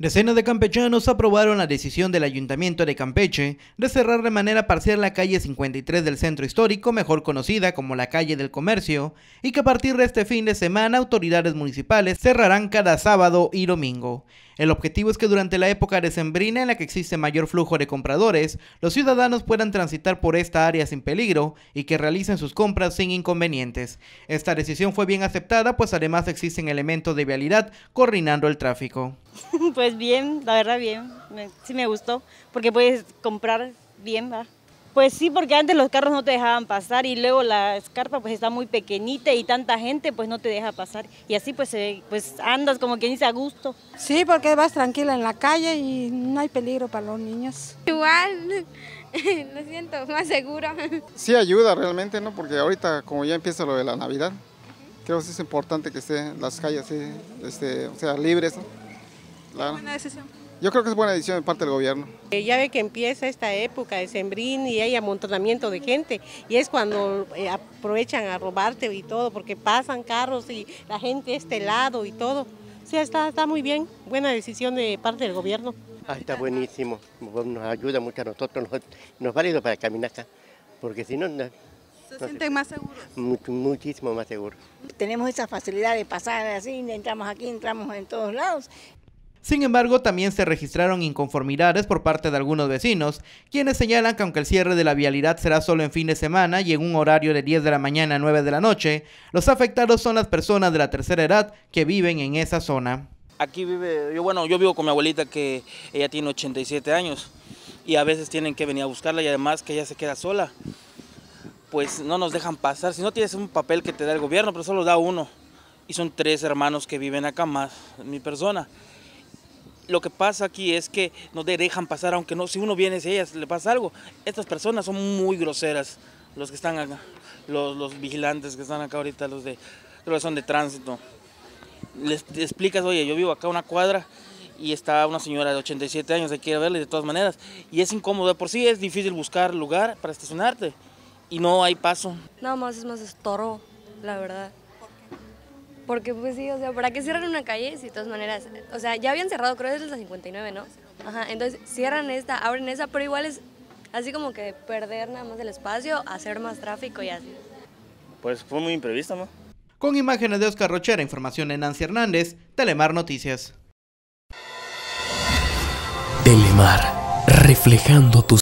Decenas de campechanos aprobaron la decisión del Ayuntamiento de Campeche de cerrar de manera parcial la calle 53 del centro histórico, mejor conocida como la calle del comercio, y que a partir de este fin de semana autoridades municipales cerrarán cada sábado y domingo. El objetivo es que durante la época decembrina en la que existe mayor flujo de compradores, los ciudadanos puedan transitar por esta área sin peligro y que realicen sus compras sin inconvenientes. Esta decisión fue bien aceptada pues además existen elementos de vialidad coordinando el tráfico. Pues bien, la verdad bien, sí me gustó, porque puedes comprar bien, va Pues sí, porque antes los carros no te dejaban pasar y luego la escarpa pues está muy pequeñita y tanta gente pues no te deja pasar. Y así pues, pues andas como quien dice a gusto. Sí, porque vas tranquila en la calle y no hay peligro para los niños. Igual, lo siento, más seguro. Sí ayuda realmente, ¿no? Porque ahorita como ya empieza lo de la Navidad, creo que es importante que estén las calles, así, este, o sea, libres, ¿no? Yo creo que es buena decisión de parte del gobierno. Eh, ya ve que empieza esta época de sembrín y hay amontonamiento de gente y es cuando eh, aprovechan a robarte y todo porque pasan carros y la gente este lado y todo. O sea, está, está muy bien, buena decisión de parte del gobierno. Ah, está buenísimo, nos ayuda mucho a nosotros, nos, nos válido para caminar acá, porque si no... ¿Se sienten más seguros? muchísimo más seguro. Tenemos esa facilidad de pasar así, entramos aquí, entramos en todos lados. Sin embargo, también se registraron inconformidades por parte de algunos vecinos, quienes señalan que aunque el cierre de la vialidad será solo en fin de semana y en un horario de 10 de la mañana a 9 de la noche, los afectados son las personas de la tercera edad que viven en esa zona. Aquí vive, yo bueno, yo vivo con mi abuelita que ella tiene 87 años y a veces tienen que venir a buscarla y además que ella se queda sola. Pues no nos dejan pasar, si no tienes un papel que te da el gobierno, pero solo da uno. Y son tres hermanos que viven acá más mi persona lo que pasa aquí es que no te dejan pasar, aunque no, si uno viene, si a ellas le pasa algo, estas personas son muy groseras, los que están acá, los, vigilantes que están acá ahorita, los de, los son de tránsito. Les, explicas, oye, yo vivo acá una cuadra y está una señora de 87 años que quiere verle de todas maneras, y es incómodo, por sí es difícil buscar lugar para estacionarte y no hay paso. Nada más es más estorbo, la verdad. Porque pues sí, o sea, ¿para qué cierran una calle si de todas maneras? O sea, ya habían cerrado, creo que es la 59, ¿no? Ajá, entonces cierran esta, abren esa, pero igual es así como que perder nada más el espacio, hacer más tráfico y así. Pues fue muy imprevisto, ¿no? Con imágenes de Oscar Rochera, información en Nancy Hernández, Telemar Noticias. Telemar, reflejando tus